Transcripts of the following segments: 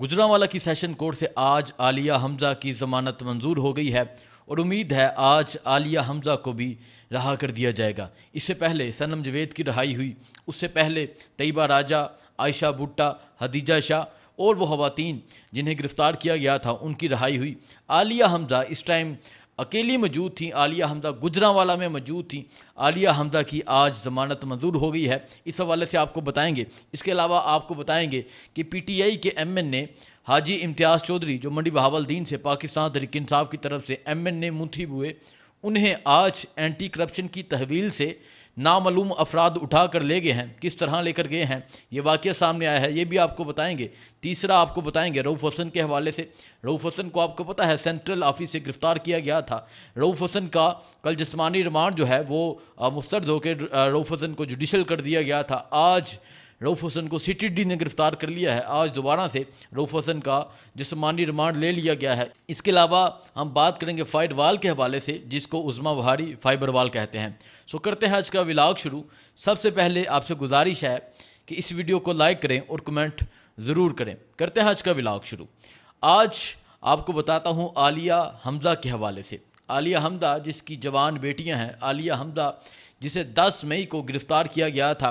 गुजरावाला की session court से आज आलिया हमजा की जमानत मंजूर हो गई है और उम्मीद है आज आलिया हमजा को भी रहा कर दिया जाएगा इससे पहले सनम जवेद की रहाई हुई उससे पहले तयबा राजा आयशा भुट्टा हदीजा शाह और वह खातन जिन्हें गिरफ़्तार किया गया था उनकी रहाई हुई आलिया हमजा इस टाइम अकेली मौजूद थी आलिया हमदा गुजरावाला में मौजूद थी आलिया हमदा की आज ज़मानत मंजूर हो गई है इस हवाले से आपको बताएंगे इसके अलावा आपको बताएंगे कि पीटीआई के एमएन ने हाजी इम्तियाज़ चौधरी जो मंडी बहावलद्दीन से पाकिस्तान तरीक इंसाफ की तरफ से एम एन ने मुंथी हुए उन्हें आज एंटी करप्शन की तहवील से नामालूम अफराद उठा कर ले गए हैं किस तरह लेकर गए हैं ये वाक़ सामने आया है ये भी आपको बताएंगे तीसरा आपको बताएंगे रऊफ़ हसन के हवाले से रऊफ़ हसन को आपको पता है सेंट्रल ऑफिस से गिरफ़्तार किया गया था रऊफ़ हसन का कल जिसमानी रिमांड जो है वो मुस्तरद होकर रऊफ़ हसन को जुडिशल कर दिया गया था आज रऊफ़ हसन को सी टी डी ने गिरफ़्तार कर लिया है आज दोबारा से रऊफ़ हसन का जिसमानी रिमांड ले लिया गया है इसके अलावा हम बात करेंगे फाइट वाल के हवाले से जिसको उज़मा बहारी फाइबर वाल कहते हैं सो करते हैं आज का विलाग शुरू सबसे पहले आपसे गुजारिश है कि इस वीडियो को लाइक करें और कमेंट ज़रूर करें करते हैं आज का विलाग शुरू आज आपको बताता हूँ आलिया हमज़ा के हवाले से आलिया हमदा जिसकी जवान बेटियां हैं आलिया हमदा जिसे 10 मई को गिरफ़्तार किया गया था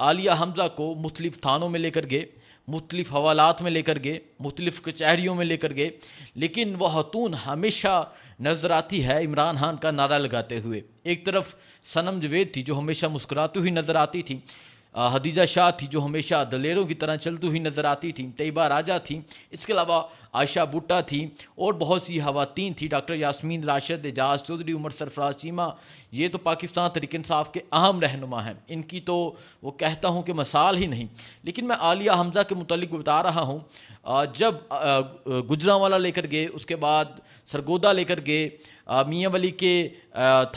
आलिया हमज़ा को मुख्तलिफ़ थानों में लेकर गए मुख्तलिफ हवालात में लेकर गए मुख्तलिफ कचहरीों में लेकर गए लेकिन वह हतून हमेशा नज़र आती है इमरान खान का नारा लगाते हुए एक तरफ सनम जवेद थी जो हमेशा मुस्कुराती हुई नज़र आती थी हदीजा शाह थी जो हमेशा दलेरों की तरह चलती हुई नज़र आती थी तयबा राजा थी इसके अलावा आयशा बुट्टा थी और बहुत सी खातन थी डॉक्टर यासमीन राशद एजाज चौधरी उमर सरफराज सीमा ये तो पाकिस्तान तरीक इंसाफ के अहम रहनुमा हैं इनकी तो वो कहता हूँ कि मसाल ही नहीं लेकिन मैं आलिया हमज़ा के मतलब बता रहा हूँ जब गुजरा वाला लेकर गए उसके बाद सरगोदा लेकर गए मियाँ वली के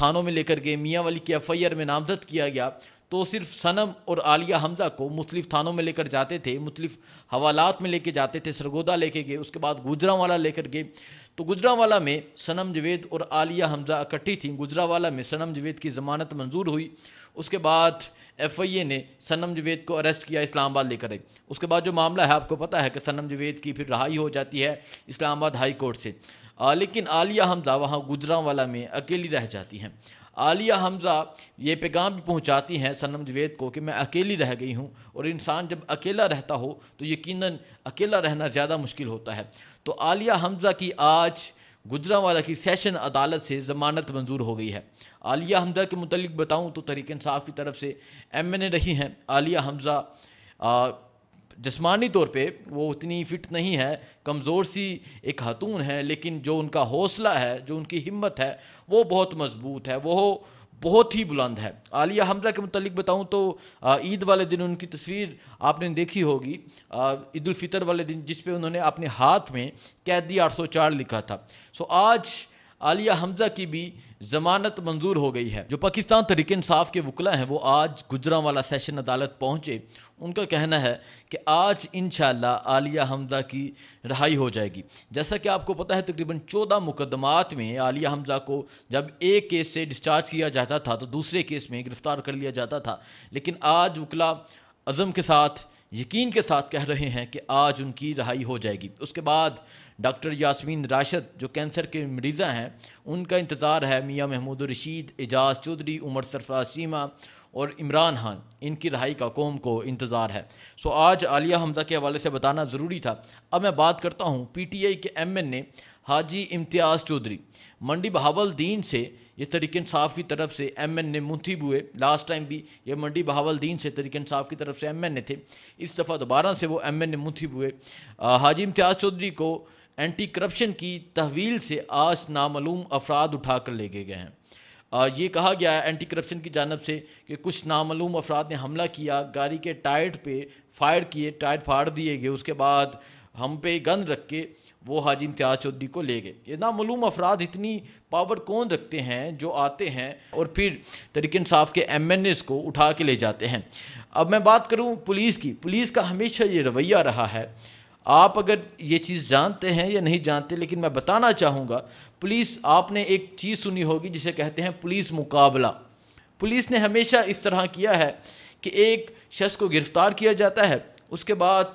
थानों में लेकर गए मियाँ वली के एफ आई आर में नामजद किया गया तो सिर्फ सनम और आलिया हमज़ा को मुख्तलिफ थानों में लेकर जाते थे मुख्तलिफ हवालात में लेके जाते थे सरगोदा लेके गए उसके बाद गुजरावाला लेकर गए तो गुजरावाला में सनम जवेद और आलिया हमज़ा इकट्ठी थी गुजरावाला में सनम जवेद की ज़मानत मंजूर हुई उसके बाद एफ आई ए ने सनम जवेद को अरेस्ट किया इस्लामाबाद लेकर आई उसके बाद जो मामला है आपको पता है कि सनम जवेद की फिर रहाई हो जाती है इस्लामाबाद हाई कोर्ट से आ, लेकिन आलिया हमज़ा वहाँ गुजरावाला में अकेली रह जाती हैं आलिया हमज़ा ये पैगाम भी पहुँचाती हैं सनम जवेद को कि मैं अकेली रह गई हूँ और इंसान जब अकेला रहता हो तो यकीन अकेला रहना ज़्यादा मुश्किल होता है तो आलिया हमज़ा की आज गुजरावाला की सेशन अदालत से ज़मानत मंजूर हो गई है आलिया हमज़ा के मतलब बताऊँ तो तरीक साफ़ की तरफ से एम एन ए रही हैं आलिया हमज़ा जिसमानी तौर पे वो उतनी फिट नहीं है कमज़ोर सी एक खातून है लेकिन जो उनका हौसला है जो उनकी हिम्मत है वो बहुत मजबूत है वो बहुत ही बुलंद है आलिया हमजा के मतलब बताऊँ तो ईद वाले दिन उनकी तस्वीर आपने देखी होगी ईद वाले दिन जिस पे उन्होंने अपने हाथ में कैदी 804 लिखा था सो आज आलिया हमजा की भी जमानत मंजूर हो गई है जो पाकिस्तान तरीके इंसाफ के वकला हैं वो आज गुजरा वाला सेशन अदालत पहुँचे उनका कहना है कि आज इन आलिया हमजा की रहाई हो जाएगी जैसा कि आपको पता है तकरीबन चौदह मुकदमात में आलिया हमजा को जब एक केस से डिस्चार्ज किया जाता था तो दूसरे केस में गिरफ़्तार कर लिया जाता था लेकिन आज वकला अज़म के साथ यकीन के साथ कह रहे हैं कि आज उनकी रहाई हो जाएगी उसके बाद डॉक्टर यासमीन राशद जो कैंसर के मरीज़ा हैं उनका इंतज़ार है मियाँ महमूद रशीद एजाज चौधरी उमर सरफा सीमा और इमरान खान इनकी रहाई का कौम को इंतज़ार है सो आज आलिया हमदा के हवाले से बताना ज़रूरी था अब मैं बात करता हूँ पी टी आई के M N A Haji Imtiaz Chaudhry Mandi Bahauddin से ये तरीकन साफ की तरफ से एम एन ए मुंतब हुए लास्ट टाइम भी ये मंडी बहावल दीन से तरीकन साफ़ की तरफ से एम एन ए थे इस दफ़ा दोबारा से वो एम एन ए मुंतब हुए हाजी इम्तियाज़ चौधरी को एंटी करप्शन की तहवील से आज नामूम अफराद उठा कर ले गए हैं ये कहा गया है एंटी करप्शन की जानब से कि कुछ नामूम अफराद ने हमला किया गाड़ी के टायर पे फायर किए टायर फाड़ दिए गए उसके बाद हम पे गन रख के वो हाजी इम्तियाज चौधरी को ले गए ये नामूम अफराद इतनी पावर कौन रखते हैं जो आते हैं और फिर तरीक इंसाफ के एम एन एस को उठा के ले जाते हैं अब मैं बात करूँ पुलिस की पुलिस का हमेशा ये रवैया रहा है आप अगर ये चीज़ जानते हैं या नहीं जानते लेकिन मैं बताना चाहूँगा पुलिस आपने एक चीज़ सुनी होगी जिसे कहते हैं पुलिस मुकाबला पुलिस ने हमेशा इस तरह किया है कि एक शख्स को गिरफ़्तार किया जाता है उसके बाद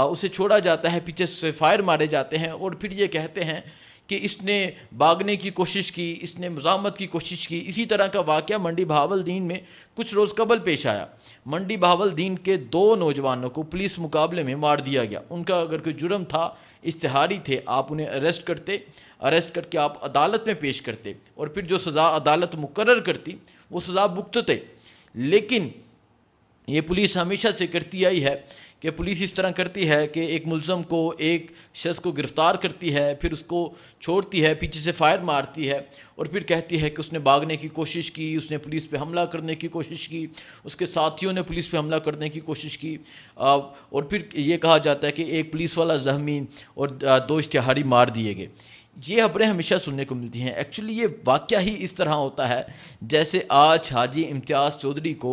उसे छोड़ा जाता है पीछे से फायर मारे जाते हैं और फिर ये कहते हैं कि इसने भागने की कोशिश की इसने मजामत की कोशिश की इसी तरह का वाक़ मंडी बहावल दीन में कुछ रोज़ कबल पेश आया मंडी बहावल दीन के दो नौजवानों को पुलिस मुकाबले में मार दिया गया उनका अगर कोई जुर्म था इश्तहारी थे आप उन्हें अरेस्ट करते अरेस्ट करके आप अदालत में पेश करते और फिर जो सज़ा अदालत मुकर करती वो सज़ा भुगतते लेकिन ये पुलिस हमेशा से करती आई है कि पुलिस इस तरह करती है कि एक मुलम को एक शख्स को गिरफ़्तार करती है फिर उसको छोड़ती है पीछे से फायर मारती है और फिर कहती है कि उसने भागने की कोशिश की उसने पुलिस पे हमला करने की कोशिश की उसके साथियों ने पुलिस पे हमला करने की कोशिश की और फिर ये कहा जाता है कि एक पुलिस वाला जहमी और दो इश्तहारी मार दिए गए ये खबरें हमेशा सुनने को मिलती हैं एक्चुअली ये वाक्य ही इस तरह होता है जैसे आज हाजी इम्तियाज़ चौधरी को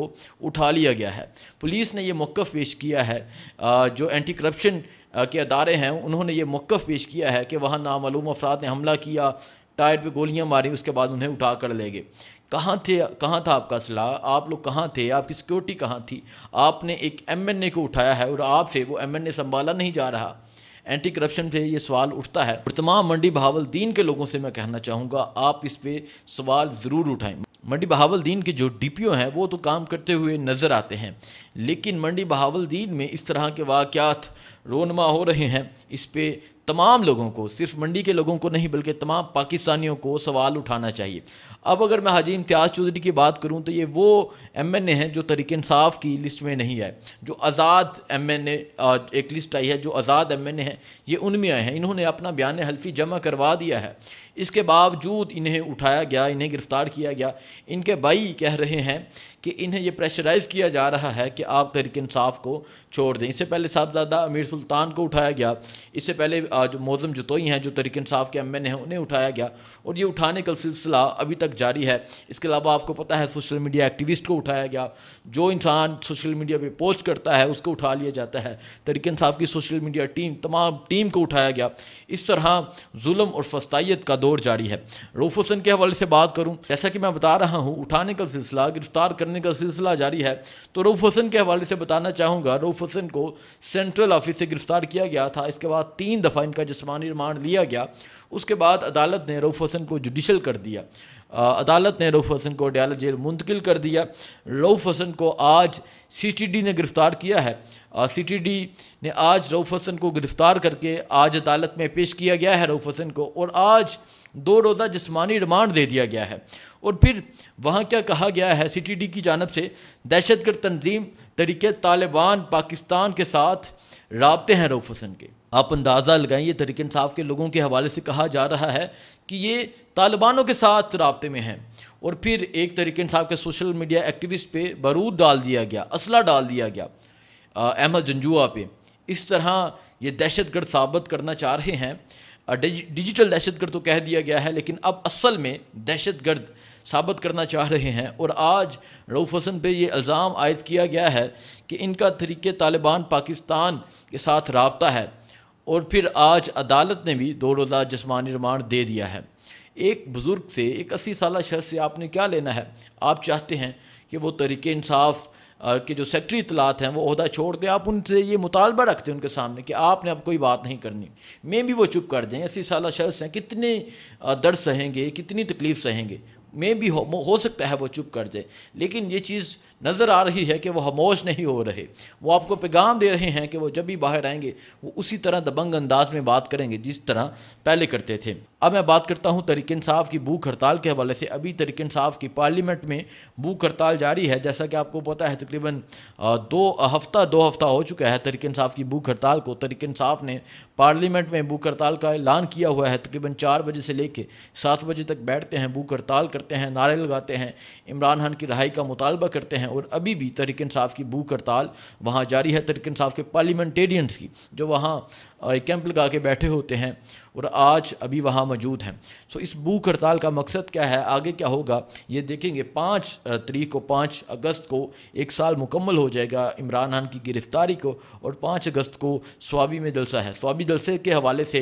उठा लिया गया है पुलिस ने यह मौक़ पेश किया है जो एंटी करप्शन के अदारे हैं उन्होंने ये मौक़ पेश किया है कि वहाँ नामालूम अफराद ने हमला किया टायर पे गोलियां मारी उसके बाद उन्हें उठा कर ले गए कहाँ थे कहाँ था आपका सलाह आप लोग कहाँ थे आपकी सिक्योरिटी कहाँ थी आपने एक एम एन ए को उठाया है और आपसे वो एम एन ए संभाला नहीं जा रहा एंटी करप्शन पे ये सवाल उठता है तमाम मंडी दीन के लोगों से मैं कहना चाहूँगा आप इस पर सवाल ज़रूर उठाएँ मंडी दीन के जो डी पी ओ हैं वो तो काम करते हुए नज़र आते हैं लेकिन मंडी दीन में इस तरह के वाक़ रोनमा हो रहे हैं इस पर तमाम लोगों को सिर्फ मंडी के लोगों को नहीं बल्कि तमाम पाकिस्तानियों को सवाल उठाना चाहिए अब अगर मैं हाजी इम्तियाज़ चौधरी की बात करूं तो ये वो एम एन ए हैं जो तरीक इंसाफ की लिस्ट में नहीं आए जो आज़ाद एम एन ए एक लिस्ट आई है जो आज़ाद एम एन ए हैं ये उनमें आए हैं इन्होंने अपना बयान हल्फी जमा करवा दिया है इसके बावजूद इन्हें उठाया गया इन्हें गिरफ़्तार किया गया इनके भाई कह रहे हैं कि इन्हें यह प्रेशराइज़ किया जा रहा है कि आप तरीक इंसाफ को छोड़ दें इससे पहले साहबजादा अमीर सुल्तान को उठाया गया इससे पहले आज मौजम जतोई हैं जो तरीक इंसाफ के एम एन है उन्हें उठाया गया और ये उठाने का सिलसिला अभी तक जारी है इसके अलावा आपको पता है सोशल मीडिया एक्टिविस्ट को उठाया गया जो इंसान सोशल मीडिया पर पोस्ट करता है उसको उठा लिया जाता है तरीक इंसाफ की सोशल मीडिया टीम तमाम टीम को उठाया गया इस तरह जुल्म और फस्ताइत का दौर जारी है रूफ हुसन के हवाले से बात करूँ जैसा कि मैं बता रहा हूँ उठाने का सिलसिला गिरफ्तार करने का सिलसिला जारी है तो रूफ हुसन के हवाले से बताना चाहूँगा रूफ हुसन को सेंट्रल ऑफिस से गिरफ्तार किया गया था इसके बाद तीन दफ़ा दफ़ा इनका जिसमानी रिमांड लिया गया उसके बाद अदालत ने रऊफ़ हसन को जुडिशल कर दिया अदालत ने रऊफ़ हसन को अडयाला जेल मुंतकिल कर दिया रऊफ़ हसन को आज सीटीडी ने गिरफ़्तार किया है सीटीडी ने आज रऊफ़ हसन को गिरफ़्तार करके आज अदालत में पेश किया गया है रऊफ़ हसन को और आज दो रोज़ा जिसमानी रिमांड दे दिया गया है और फिर वहाँ क्या कहा गया है सीटीडी की जानब से दहशतगर्द तंजीम तरीके तालिबान पाकिस्तान के साथ रबते हैं रऊफ़ हसन के आप अंदाज़ा लगाएं ये तरीक इंसाफ के लोगों के हवाले से कहा जा रहा है कि ये तालिबानों के साथ रबते में हैं और फिर एक तरीक इंसाफ के सोशल मीडिया एक्टिविस्ट पे बारूद डाल दिया गया असला डाल दिया गया अहमद जंजुआ पे इस तरह ये दहशतगर्द साबित करना चाह रहे हैं डिजिटल दहशतगर्द तो कह दिया गया है लेकिन अब असल में दहशतगर्द साबित करना चाह रहे हैं और आज रऊफ़ हसन पर यह इल्ज़ाम आयद किया गया है कि इनका तरीके तालिबान पाकिस्तान के साथ रबता है और फिर आज अदालत ने भी दो रोज़ा जिसमानी रिमांड दे दिया है एक बुज़ुर्ग से एक अस्सी साल शख्स से आपने क्या लेना है आप चाहते हैं कि वो तरीके इंसाफ के जो सेक्ट्री इतलात हैं वो अहदा छोड़ दें आप उनसे ये मुतालबा रखते हैं उनके सामने कि आपने अब कोई बात नहीं करनी मैं भी वो चुप कर दें अस्सी साल शख्स हैं कितने दर्द सहेंगे कितनी तकलीफ़ सहेंगे में भी हो हो सकता है वो चुप कर जाए लेकिन ये चीज़ नज़र आ रही है कि वो हमोश नहीं हो रहे वो आपको पैगाम दे रहे हैं कि वो जब भी बाहर आएंगे वो उसी तरह दबंग अंदाज में बात करेंगे जिस तरह पहले करते थे अब मैं बात करता हूँ तरीक इंसाफ की भूख हड़ताल के हवाले से अभी तरीक इंसाफ की पार्लियामेंट में भूख हड़ताल जारी है जैसा कि आपको पता है तकरीबन दो हफ्ता दो हफ्ता हो चुका है तरीक इंसाफ की भूख हड़ताल को तरीक इंसाफ ने पार्लियामेंट में भूख हड़ताल का ऐलान किया हुआ है तकरीबन चार बजे से लेकर सात बजे तक बैठते हैं भूख हड़ताल करते हैं नारे लगाते हैं इमरान खान की रहाई का मुतालबा करते हैं और अभी भी तरीकन इंसाफ की भूख हड़ताल वहाँ जारी है तरीकन इंसाफ के पार्लियामेंटेरियंस की जो वहाँ कैंप लगा के बैठे होते हैं और आज अभी वहाँ मौजूद हैं सो इस भूख हड़ताल का मकसद क्या है आगे क्या होगा ये देखेंगे पाँच तरीक को पाँच अगस्त को एक साल मुकम्मल हो जाएगा इमरान खान की गिरफ्तारी को और पाँच अगस्त को स्वाबी में जलसा है स्वाबी जलसे के हवाले से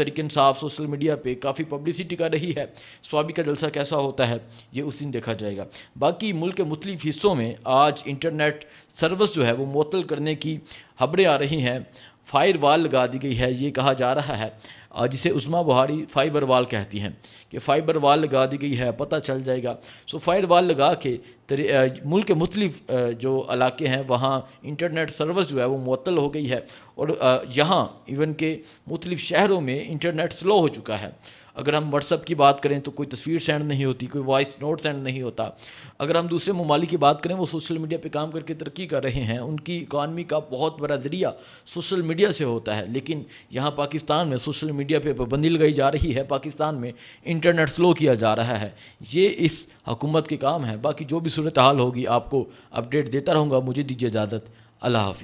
तरीक इंसाफ सोशल मीडिया पर काफ़ी पब्लिसिटी कर रही है स्वाबी का जलसा कैसा होता है ये उस दिन देखा जाएगा बाकी मुल्क के मुख्तलिफ हिस्सों में में आज इंटरनेट सर्विस जो है वो मुतल करने की खबरें आ रही हैं फायर वाल लगा दी गई है ये कहा जा रहा है जिसे उस्मा बुहारी फाइबर वाल कहती हैं कि फाइबर वाल लगा दी गई है पता चल जाएगा सो फायर वाल लगा के मुल्क के मुख्तलिफ जो इलाके हैं वहाँ इंटरनेट सर्विस जो है वो मअतल हो गई है और यहाँ इवन के मुख्तलिफ शहरों में इंटरनेट स्लो हो चुका है अगर हम व्हाट्सअप की बात करें तो कोई तस्वीर सेंड नहीं होती कोई वॉइस नोट सेंड नहीं होता अगर हम दूसरे ममालिक की बात करें वो सोशल मीडिया पर काम करके तरक्की कर रहे हैं उनकी इकानमी का बहुत बड़ा ज़रिया सोशल मीडिया से होता है लेकिन यहाँ पाकिस्तान में सोशल मीडिया पर पाबंदी लगाई जा रही है पाकिस्तान में इंटरनेट स्लो किया जा रहा है ये इस हकूमत के काम है बाकी जो भी सूरत हाल होगी आपको अपडेट देता रहूँगा मुझे दीजिए इजाज़त अल्लाह हाफिज़